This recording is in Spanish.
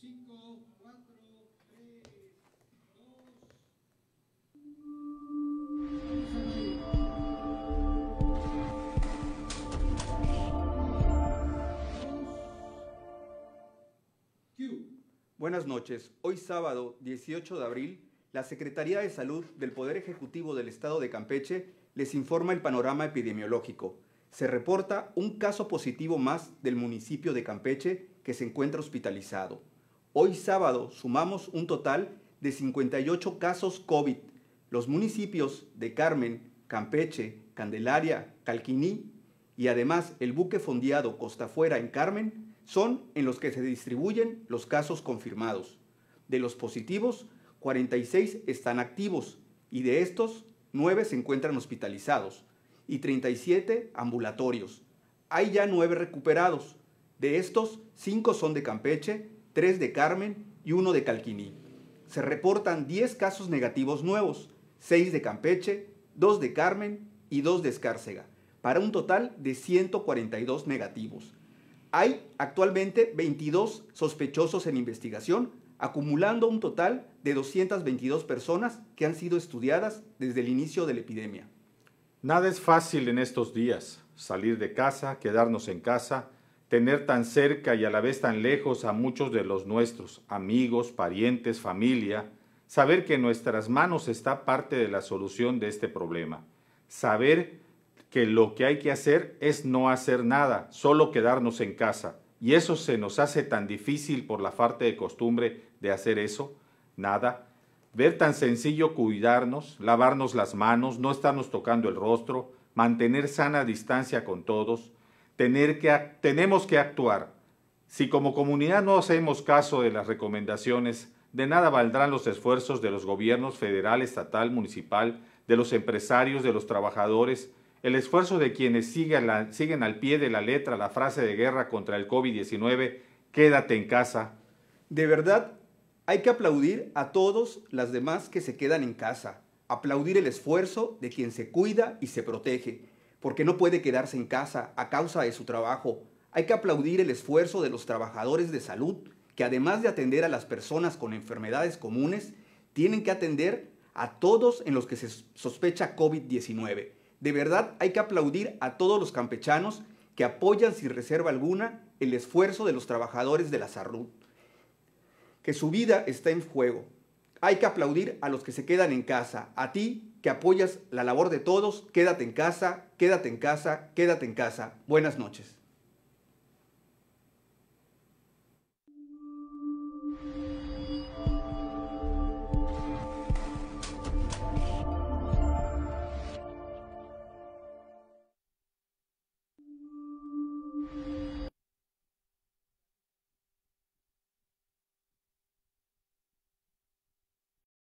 Cinco, cuatro, tres, dos... Buenas noches. Hoy sábado 18 de abril, la Secretaría de Salud del Poder Ejecutivo del Estado de Campeche les informa el panorama epidemiológico. Se reporta un caso positivo más del municipio de Campeche que se encuentra hospitalizado. Hoy sábado sumamos un total de 58 casos COVID. Los municipios de Carmen, Campeche, Candelaria, Calquiní y además el buque fondeado Costa Fuera en Carmen son en los que se distribuyen los casos confirmados. De los positivos, 46 están activos y de estos, 9 se encuentran hospitalizados y 37 ambulatorios. Hay ya 9 recuperados. De estos, 5 son de Campeche 3 de Carmen y uno de Calquiní. Se reportan 10 casos negativos nuevos, 6 de Campeche, 2 de Carmen y 2 de Escárcega, para un total de 142 negativos. Hay actualmente 22 sospechosos en investigación, acumulando un total de 222 personas que han sido estudiadas desde el inicio de la epidemia. Nada es fácil en estos días, salir de casa, quedarnos en casa tener tan cerca y a la vez tan lejos a muchos de los nuestros, amigos, parientes, familia, saber que en nuestras manos está parte de la solución de este problema, saber que lo que hay que hacer es no hacer nada, solo quedarnos en casa, y eso se nos hace tan difícil por la parte de costumbre de hacer eso, nada, ver tan sencillo cuidarnos, lavarnos las manos, no estarnos tocando el rostro, mantener sana distancia con todos, tenemos que actuar. Si como comunidad no hacemos caso de las recomendaciones, de nada valdrán los esfuerzos de los gobiernos federal, estatal, municipal, de los empresarios, de los trabajadores, el esfuerzo de quienes siguen, al pie de la letra la frase de guerra contra el COVID-19, quédate en casa. De verdad, hay que aplaudir a todos las demás que se quedan en casa, aplaudir el esfuerzo de quien se cuida y se protege porque no puede quedarse en casa a causa de su trabajo. Hay que aplaudir el esfuerzo de los trabajadores de salud, que además de atender a las personas con enfermedades comunes, tienen que atender a todos en los que se sospecha COVID-19. De verdad hay que aplaudir a todos los campechanos que apoyan sin reserva alguna el esfuerzo de los trabajadores de la salud, que su vida está en juego. Hay que aplaudir a los que se quedan en casa, a ti que apoyas la labor de todos. Quédate en casa, quédate en casa, quédate en casa. Buenas noches.